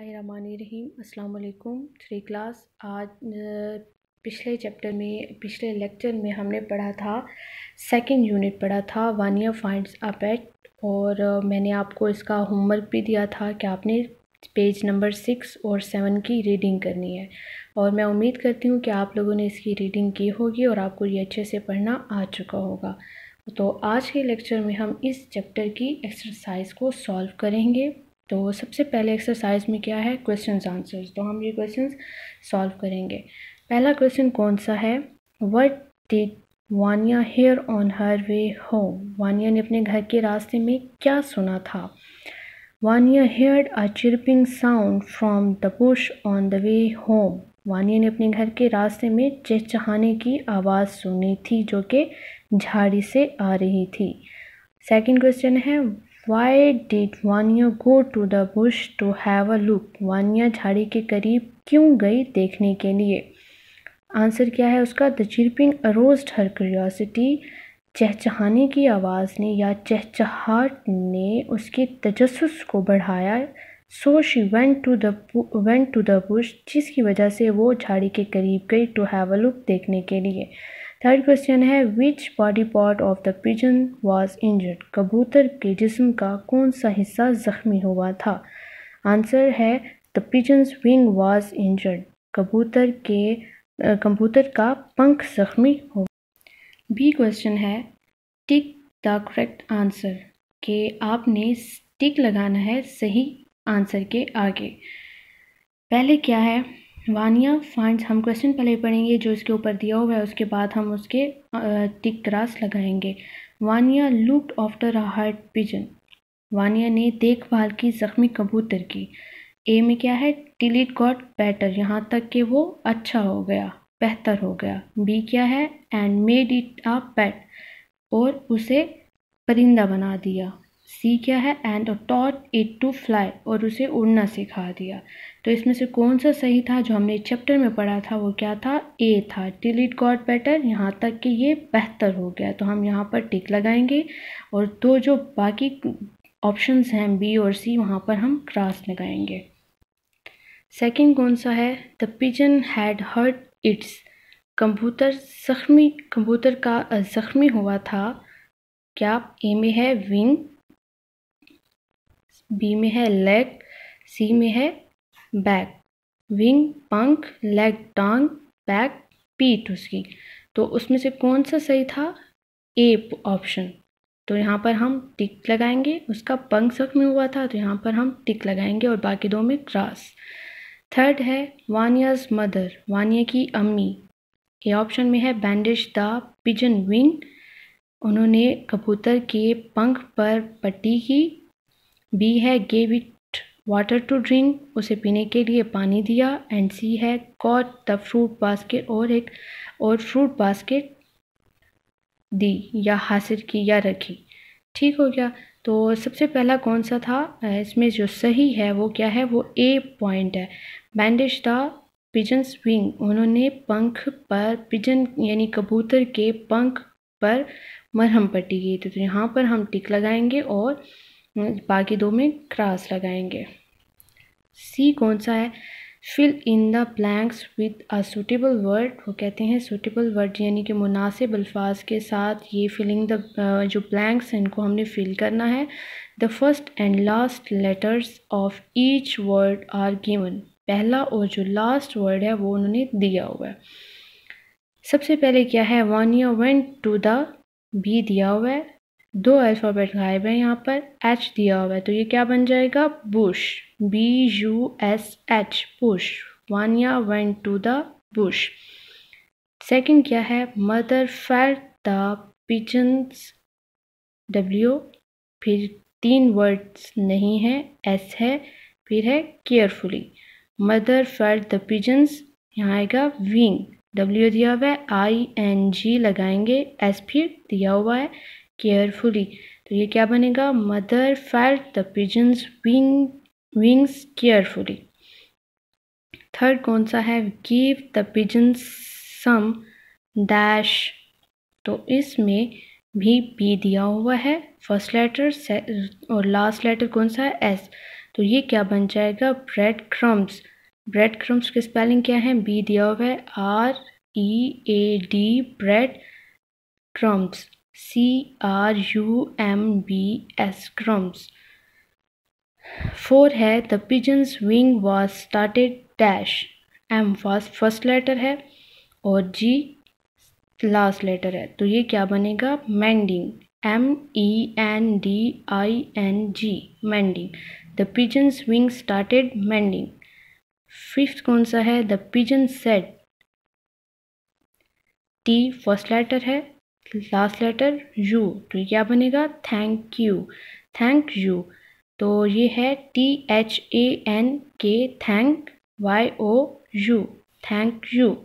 अस्सलाम वालेकुम three class आज पिछले चैप्टर में पिछले लेक्चर में हमने पढ़ा था सेकंड यूनिट पढ़ा था वानिया फाइंड्स अ पेट और मैंने आपको इसका होमवर्क भी दिया था कि आपने पेज नंबर सिक्स और सेवन की रीडिंग करनी है और मैं उम्मीद करती हूँ कि आप लोगों ने इसकी रीडिंग की होगी और आपको ये अच्छे से पढ़ना आ चुका होगा तो आज के लेक्चर में हम इस चैप्टर की एक्सरसाइज को सॉल्व करेंगे तो सबसे पहले एक्सरसाइज में क्या है क्वेश्चन आंसर्स तो हम ये क्वेश्चन सॉल्व करेंगे पहला क्वेश्चन कौन सा है what did Vania hear on her way home Vania ने अपने घर के रास्ते में क्या सुना था Vania hear a chirping sound from the bush on the way home Vania ने अपने घर के रास्ते में चहचहाने की आवाज़ सुनी थी जो कि झाड़ी से आ रही थी सेकंड क्वेश्चन है Why did Vania go to the bush to have a look? Vania झाड़ी के करीब क्यों गई देखने के लिए आंसर क्या है उसका the chirping aroused her curiosity चहचहाने की आवाज़ ने या चहचहाट ने उसके तजस को बढ़ाया so she went to the went to the bush जिसकी वजह से वो झाड़ी के करीब गई टू हैव अ लुक देखने के लिए थर्ड क्वेश्चन है which body part of the pigeon was injured कबूतर के जिसम का कौन सा हिस्सा जख्मी हुआ था आंसर है the pigeons wing was injured कबूतर के कबूतर का पंख जख्मी हो बी क्वेश्चन है टिक द करेक्ट आंसर के आपने टिक लगाना है सही आंसर के आगे पहले क्या है वानिया फाइंड्स हम क्वेश्चन पहले पढ़ेंगे जो इसके ऊपर दिया हुआ है उसके बाद हम उसके टिक क्रास लगाएंगे Vania looked after a hurt pigeon Vania ने देखभाल की ज़ख्मी कबूतर की ए में क्या है टिल इट गॉट बेटर यहाँ तक कि वो अच्छा हो गया बेहतर हो गया बी क्या है and made it a pet और उसे परिंदा बना दिया सी क्या है and taught it to fly और उसे उड़ना सिखा दिया तो इसमें से कौन सा सही था जो हमने चैप्टर में पढ़ा था वो क्या था ए था टिल इट गॉट बेटर यहाँ तक कि ये बेहतर हो गया तो हम यहाँ पर टिक लगाएंगे और दो जो बाकी ऑप्शंस हैं बी और सी वहाँ पर हम क्रॉस लगाएंगे सेकंड कौन सा है the pigeon had hurt its कंबूतर जख्मी कंबूतर का ज़ख्मी हुआ था क्या ए में है विंग बी में है लेग सी में है बैक विंग पंख लेग टांग बैक पीठ उसकी तो उसमें से कौन सा सही था ए ऑप्शन तो यहाँ पर हम टिक लगाएंगे उसका पंख सख में हुआ था तो यहाँ पर हम टिक लगाएंगे और बाकी दो में क्रास थर्ड है वानियाज मदर वानिया की अम्मी ए ऑप्शन में है बैंडेज द पिजन विंग उन्होंने कबूतर के पंख पर पट्टी की बी है gave it water to drink उसे पीने के लिए पानी दिया एंड सी है कॉट द फ्रूट बास्केट और एक और फ्रूट बास्केट दी या हासिल की या रखी ठीक हो गया तो सबसे पहला कौन सा था इसमें जो सही है वो क्या है वो ए पॉइंट है बैंडेज द पिजन स्विंग उन्होंने पंख पर पिजन यानी कबूतर के पंख पर मरहम पट्टी की तो यहाँ पर हम टिक लगाएंगे और बाकी दो में क्रास लगाएंगे सी कौन सा है fill in the blanks with a suitable word वो कहते हैं सूटेबल वर्ड यानी कि मुनासिब अल्फाज के साथ ये फिलिंग द जो ब्लैंक्स हैं इनको हमने फिल करना है the first and last letters of each word are given पहला और जो लास्ट वर्ड है वो उन्होंने दिया हुआ है सबसे पहले क्या है वन या वेंट टू द बी दिया हुआ है दो अल्फ़ाबेट गायब है यहाँ पर एच दिया हुआ है तो ये क्या बन जाएगा bush B U S H bush one या one two the bush second क्या है mother fair the pigeons W फिर तीन वर्ड्स नहीं है एस है फिर है carefully mother fair the pigeons यहाँ आएगा विंग डब्ल्यू दिया हुआ है आई एन जी लगाएंगे एस फिर दिया हुआ है केयरफुली तो ये क्या बनेगा mother felt the pigeons wing wings carefully third कौन सा है give the pigeons some dash तो इसमें भी बी दिया हुआ है फर्स्ट लेटर और लास्ट लेटर कौन सा है एस तो ये क्या बन जाएगा ब्रेड क्रम्स ब्रेड क्रम्स की स्पेलिंग क्या है बी दिया हुआ है R E A D bread crumbs C R U M B S crumbs for है the pigeons wing was started dash M was first letter है और जी लास्ट लेटर है तो ये क्या बनेगा mending M E N D I N G mending the pigeons wing started mending fifth कौन सा है the pigeon set T first letter है लास्ट लेटर यू तो ये क्या बनेगा थैंक यू थैंक यू तो ये है T H A N K thank Y O U thank you